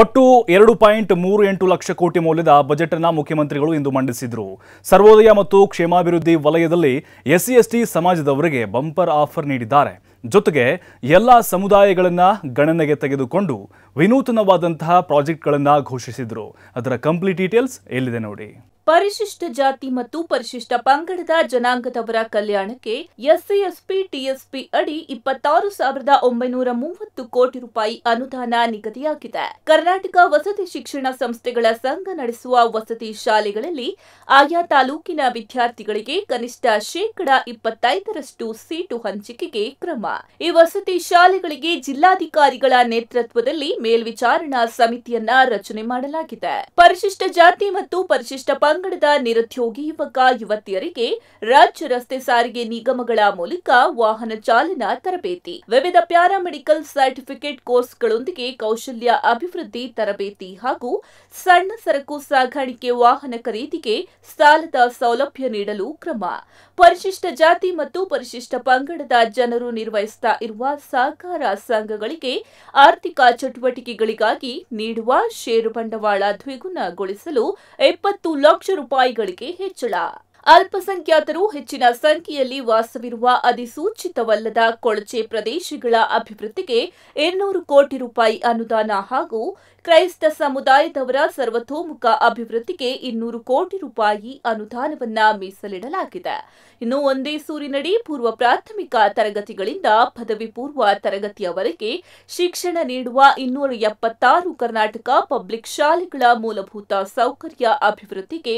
ಒಟ್ಟು ಎರಡು ಪಾಯಿಂಟ್ ಮೂರು ಎಂಟು ಲಕ್ಷ ಕೋಟಿ ಮೌಲ್ಯದ ಬಜೆಟ್ ಅನ್ನು ಮುಖ್ಯಮಂತ್ರಿಗಳು ಇಂದು ಮಂಡಿಸಿದರು ಸರ್ವೋದಯ ಮತ್ತು ಕ್ಷೇಮಾಭಿವೃದ್ಧಿ ವಲಯದಲ್ಲಿ ಎಸ್ಸಿ ಎಸ್ಟಿ ಸಮಾಜದವರಿಗೆ ಬಂಪರ್ ಆಫರ್ ನೀಡಿದ್ದಾರೆ ಜೊತೆಗೆ ಎಲ್ಲ ಸಮುದಾಯಗಳನ್ನು ಗಣನೆಗೆ ತೆಗೆದುಕೊಂಡು ವಿನೂತನವಾದಂತಹ ಪ್ರಾಜೆಕ್ಟ್ಗಳನ್ನು ಘೋಷಿಸಿದರು ಅದರ ಕಂಪ್ಲೀಟ್ ಡೀಟೇಲ್ಸ್ ಎಲ್ಲಿದೆ ನೋಡಿ ಪರಿಶಿಷ್ಟ ಜಾತಿ ಮತ್ತು ಪರಿಶಿಷ್ಟ ಪಂಗಡದ ಜನಾಂಗದವರ ಕಲ್ಯಾಣಕ್ಕೆ ಎಸ್ಸಿಎಸ್ಪಿ ಟಿಎಸ್ಪಿ ಅಡಿ ಇಪ್ಪತ್ತಾರು ಸಾವಿರದ ಒಂಬೈನೂರ ಮೂವತ್ತು ಕೋಟಿ ರೂಪಾಯಿ ಅನುದಾನ ನಿಗದಿಯಾಗಿದೆ ಕರ್ನಾಟಕ ವಸತಿ ಶಿಕ್ಷಣ ಸಂಸ್ಥೆಗಳ ಸಂಘ ನಡೆಸುವ ವಸತಿ ಶಾಲೆಗಳಲ್ಲಿ ಆಯಾ ತಾಲೂಕಿನ ವಿದ್ಯಾರ್ಥಿಗಳಿಗೆ ಕನಿಷ್ಠ ಶೇಕಡಾ ಇಪ್ಪತ್ತೈದರಷ್ಟು ಸೀಟು ಹಂಚಿಕೆಗೆ ಕ್ರಮ ಈ ವಸತಿ ಶಾಲೆಗಳಿಗೆ ಜಿಲ್ಲಾಧಿಕಾರಿಗಳ ನೇತೃತ್ವದಲ್ಲಿ ಮೇಲ್ವಿಚಾರಣಾ ಸಮಿತಿಯನ್ನ ರಚನೆ ಮಾಡಲಾಗಿದೆ ಪರಿಶಿಷ್ಟ ಜಾತಿ ಮತ್ತು ಪರಿಶಿಷ್ಟ ಪಂಗಡದ ನಿರುದ್ಯೋಗಿ ಯುವಕ ಯುವತಿಯರಿಗೆ ರಾಜ್ಯ ರಸ್ತೆ ಸಾರಿಗೆ ನಿಗಮಗಳ ಮೂಲಕ ವಾಹನ ಚಾಲನಾ ತರಬೇತಿ ವಿವಿಧ ಪ್ಯಾರಾಮೆಡಿಕಲ್ ಸರ್ಟಿಫಿಕೇಟ್ ಕೋರ್ಸ್ಗಳೊಂದಿಗೆ ಕೌಶಲ್ಯ ಅಭಿವೃದ್ಧಿ ತರಬೇತಿ ಹಾಗೂ ಸಣ್ಣ ಸರಕು ಸಾಗಾಣಿಕೆ ವಾಹನ ಖರೀದಿಗೆ ಸಾಲದ ಸೌಲಭ್ಯ ನೀಡಲು ಕ್ರಮ ಪರಿಶಿಷ್ಟ ಜಾತಿ ಮತ್ತು ಪರಿಶಿಷ್ಟ ಪಂಗಡದ ಜನರು ನಿರ್ವಹಿಸುತ್ತಾ ಇರುವ ಸಹಕಾರ ಸಂಘಗಳಿಗೆ ಆರ್ಥಿಕ ಚಟುವಟಿಕೆಗಳಿಗಾಗಿ ನೀಡುವ ಷೇರು ಬಂಡವಾಳ ದ್ವಿಗುಣಗೊಳಿಸಲು ಇಪ್ಪತ್ತು ಲಕ್ಷ ಲಕ್ಷ ರೂಪಾಯಿಗಳಿಗೆ ಹೆಚ್ಚಳ ಅಲ್ಪಸಂಖ್ಯಾತರು ಹೆಚ್ಚಿನ ಸಂಖ್ಯೆಯಲ್ಲಿ ವಾಸವಿರುವ ಅಧಿಸೂಚಿತವಲ್ಲದ ಕೊಳಚೆ ಪ್ರದೇಶಗಳ ಅಭಿವೃದ್ಧಿಗೆ ಇನ್ನೂರು ಕೋಟಿ ರೂಪಾಯಿ ಅನುದಾನ ಹಾಗೂ ಕ್ರೈಸ್ತ ಸಮುದಾಯದವರ ಸರ್ವತೋಮುಖ ಅಭಿವೃದ್ಧಿಗೆ ಇನ್ನೂರು ಕೋಟಿ ರೂಪಾಯಿ ಅನುದಾನವನ್ನ ಮೀಸಲಿಡಲಾಗಿದೆ ಇನ್ನು ಒಂದೇ ಸೂರಿನಡಿ ಪೂರ್ವ ಪ್ರಾಥಮಿಕ ತರಗತಿಗಳಿಂದ ಪದವಿ ಪೂರ್ವ ತರಗತಿಯವರೆಗೆ ಶಿಕ್ಷಣ ನೀಡುವ ಇನ್ನೂರ ಎಪ್ಪತ್ತಾರು ಕರ್ನಾಟಕ ಪಬ್ಲಿಕ್ ಶಾಲೆಗಳ ಮೂಲಭೂತ ಸೌಕರ್ಯ ಅಭಿವೃದ್ಧಿಗೆ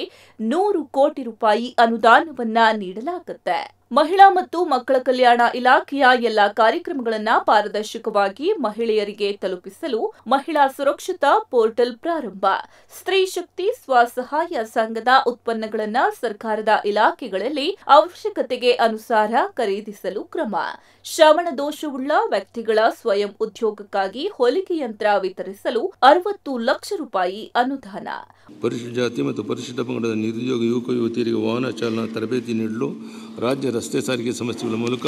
ನೂರು ಕೋಟಿ ರೂಪಾಯಿ ಅನುದಾನವನ್ನ ನೀಡಲಾಗುತ್ತೆ ಮಹಿಳಾ ಮತ್ತು ಮಕ್ಕಳ ಕಲ್ಯಾಣ ಇಲಾಖೆಯ ಎಲ್ಲ ಕಾರ್ಯಕ್ರಮಗಳನ್ನು ಪಾರದರ್ಶಕವಾಗಿ ಮಹಿಳೆಯರಿಗೆ ತಲುಪಿಸಲು ಮಹಿಳಾ ಸುರಕ್ಷತಾ ಪೋರ್ಟಲ್ ಪ್ರಾರಂಭ ಸ್ತ್ರೀ ಶಕ್ತಿ ಸ್ವಸಹಾಯ ಸಂಘದ ಉತ್ಪನ್ನಗಳನ್ನು ಸರ್ಕಾರದ ಇಲಾಖೆಗಳಲ್ಲಿ ಅವಶ್ಯಕತೆಗೆ ಅನುಸಾರ ಖರೀದಿಸಲು ಕ್ರಮ ಶ್ರವಣ ದೋಷವುಳ್ಳ ವ್ಯಕ್ತಿಗಳ ಸ್ವಯಂ ಉದ್ಯೋಗಕ್ಕಾಗಿ ಹೊಲಿಗೆ ಯಂತ್ರ ವಿತರಿಸಲು ಅರವತ್ತು ಲಕ್ಷ ರೂಪಾಯಿ ಅನುದಾನ ಪರಿಶಿಷ್ಟ ಜಾತಿ ಮತ್ತು ಪರಿಶಿಷ್ಟ ಪಂಗಡದ ನಿರುದ್ಯೋಗ ಯುವಕ ಯುವತಿಯರಿಗೆ ವಾಹನ ಚಾಲನಾ ತರಬೇತಿ ನೀಡಲು ರಾಜ್ಯ ರಸ್ತೆ ಸಾರಿಗೆ ಸಮಸ್ಯೆಗಳ ಮೂಲಕ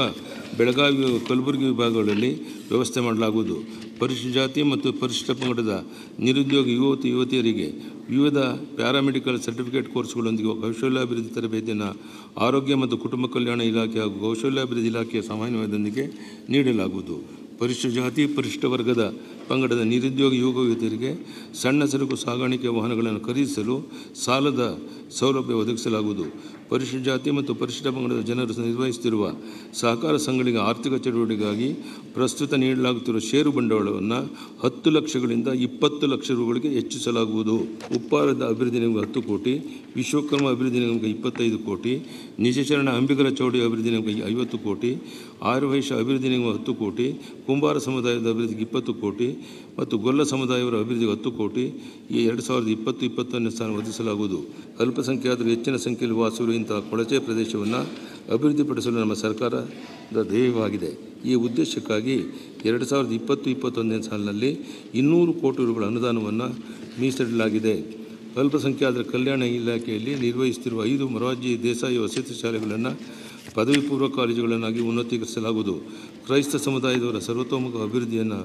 ಬೆಳಗಾವಿ ಕಲಬುರಗಿ ವಿಭಾಗಗಳಲ್ಲಿ ವ್ಯವಸ್ಥೆ ಮಾಡಲಾಗುವುದು ಪರಿಶಿಷ್ಟ ಜಾತಿ ಮತ್ತು ಪರಿಶಿಷ್ಟ ಪಂಗಡದ ನಿರುದ್ಯೋಗ ಯುವತಿ ಯುವತಿಯರಿಗೆ ವಿವಿಧ ಪ್ಯಾರಾಮೆಡಿಕಲ್ ಸರ್ಟಿಫಿಕೇಟ್ ಕೋರ್ಸ್ಗಳೊಂದಿಗೆ ಕೌಶಲ್ಯಾಭಿವೃದ್ಧಿ ತರಬೇತಿಯನ್ನು ಆರೋಗ್ಯ ಮತ್ತು ಕುಟುಂಬ ಕಲ್ಯಾಣ ಇಲಾಖೆ ಹಾಗೂ ಕೌಶಲ್ಯಾಭಿವೃದ್ಧಿ ಇಲಾಖೆಯ ಸಮನ್ವಯದೊಂದಿಗೆ ನೀಡಲಾಗುವುದು ಪರಿಶಿಷ್ಟ ಜಾತಿ ಪರಿಶಿಷ್ಟ ವರ್ಗದ ಪಂಗಡದ ನಿರುದ್ಯೋಗ ಯುವಕ ಯುವತಿಯರಿಗೆ ಸಣ್ಣ ಸರಕು ಸಾಗಾಣಿಕೆ ವಾಹನಗಳನ್ನು ಖರೀದಿಸಲು ಸಾಲದ ಸೌಲಭ್ಯ ಒದಗಿಸಲಾಗುವುದು ಪರಿಶಿಷ್ಟ ಜಾತಿ ಮತ್ತು ಪರಿಶಿಷ್ಟ ಪಂಗಡದ ಜನರು ನಿರ್ವಹಿಸುತ್ತಿರುವ ಸಹಕಾರ ಸಂಘಗಳಿಗೆ ಆರ್ಥಿಕ ಚಟುವಟಿಕೆಗಾಗಿ ಪ್ರಸ್ತುತ ನೀಡಲಾಗುತ್ತಿರುವ ಷೇರು ಬಂಡವಾಳವನ್ನು ಹತ್ತು ಲಕ್ಷಗಳಿಂದ ಇಪ್ಪತ್ತು ಲಕ್ಷ ರೂಗಳಿಗೆ ಹೆಚ್ಚಿಸಲಾಗುವುದು ಉಪ್ಪಾರದ ಅಭಿವೃದ್ಧಿ ನಿಗಮ ಹತ್ತು ಕೋಟಿ ವಿಶ್ವಕರ್ಮ ಅಭಿವೃದ್ಧಿ ನಿಗಮಕ್ಕೆ ಇಪ್ಪತ್ತೈದು ಕೋಟಿ ನಿಜಶರಣ ಅಂಬಿಗರ ಚೌಡಿ ಅಭಿವೃದ್ಧಿ ನಿಗಮಕ್ಕೆ ಐವತ್ತು ಕೋಟಿ ಆರ್ವೈಶ ಅಭಿವೃದ್ಧಿ ನಿಗಮ ಹತ್ತು ಕೋಟಿ ಕುಂಬಾರ ಸಮುದಾಯದ ಅಭಿವೃದ್ಧಿಗೆ ಇಪ್ಪತ್ತು ಕೋಟಿ ಮತ್ತು ಗೊಲ್ಲ ಸಮುದಾಯವರ ಅಭಿವೃದ್ಧಿಗೆ ಹತ್ತು ಕೋಟಿ ಈ ಎರಡು ಸಾವಿರದ ಇಪ್ಪತ್ತು ಇಪ್ಪತ್ತೊಂದನೇ ಸ್ಥಾನ ಒದಗಿಸಲಾಗುವುದು ಅಲ್ಪಸಂಖ್ಯಾತರು ಹೆಚ್ಚಿನ ಸಂಖ್ಯೆಯಲ್ಲಿ ವಾಸಿಸುವ ಇಂತಹ ಕೊಳಚೆ ಪ್ರದೇಶವನ್ನು ಅಭಿವೃದ್ಧಿಪಡಿಸಲು ನಮ್ಮ ಸರ್ಕಾರದ ಧ್ಯೇಯವಾಗಿದೆ ಈ ಉದ್ದೇಶಕ್ಕಾಗಿ ಎರಡು ಸಾವಿರದ ಇಪ್ಪತ್ತು ಇಪ್ಪತ್ತೊಂದನೇ ಸಾಲಿನಲ್ಲಿ ಇನ್ನೂರು ಕೋಟಿ ರೂಗಳ ಅನುದಾನವನ್ನು ಮೀಸಲಿಡಲಾಗಿದೆ ಅಲ್ಪಸಂಖ್ಯಾತರ ಕಲ್ಯಾಣ ಇಲಾಖೆಯಲ್ಲಿ ನಿರ್ವಹಿಸುತ್ತಿರುವ ಐದು ಮೊರಾರ್ಜಿ ದೇಸಾಯಿ ವಸತಿ ಶಾಲೆಗಳನ್ನು ಪದವಿ ಪೂರ್ವ ಕಾಲೇಜುಗಳನ್ನಾಗಿ ಉನ್ನತೀಕರಿಸಲಾಗುವುದು ಕ್ರೈಸ್ತ ಸಮುದಾಯದವರ ಸರ್ವತೋಮುಖ ಅಭಿವೃದ್ಧಿಯನ್ನು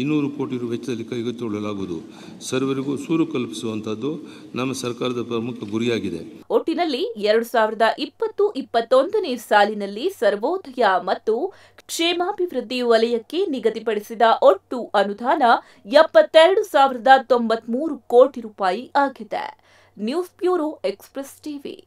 ಇನ್ನೂರು ಕೋಟಿ ರೂಪಾಯಿ ವೆಚ್ಚದಲ್ಲಿ ಕೈಗೆತ್ತಿಕೊಳ್ಳಲಾಗುವುದು ಸರ್ವರಿಗೂ ಸೂರು ಕಲ್ಪಿಸುವಂತಹದ್ದು ನಮ್ಮ ಸರ್ಕಾರದ ಪ್ರಮುಖ ಗುರಿಯಾಗಿದೆ ಒಟ್ಟಿನಲ್ಲಿ ಎರಡು ಸಾವಿರದ ಇಪ್ಪತ್ತು ಇಪ್ಪತ್ತೊಂದನೇ ಸಾಲಿನಲ್ಲಿ ಸರ್ವೋದಯ ಮತ್ತು ಕ್ಷೇಮಾಭಿವೃದ್ಧಿ ವಲಯಕ್ಕೆ ನಿಗದಿಪಡಿಸಿದ ಒಟ್ಟು ಅನುದಾನ ಎಪ್ಪತ್ತೆರಡು ಸಾವಿರದ ತೊಂಬತ್ಮೂರು ಕೋಟಿ ರೂಪಾಯಿ ಆಗಿದೆ ನ್ಯೂಸ್ ಬ್ಯೂರೋ ಎಕ್ಸ್ಪ್ರೆಸ್ ಟಿವಿ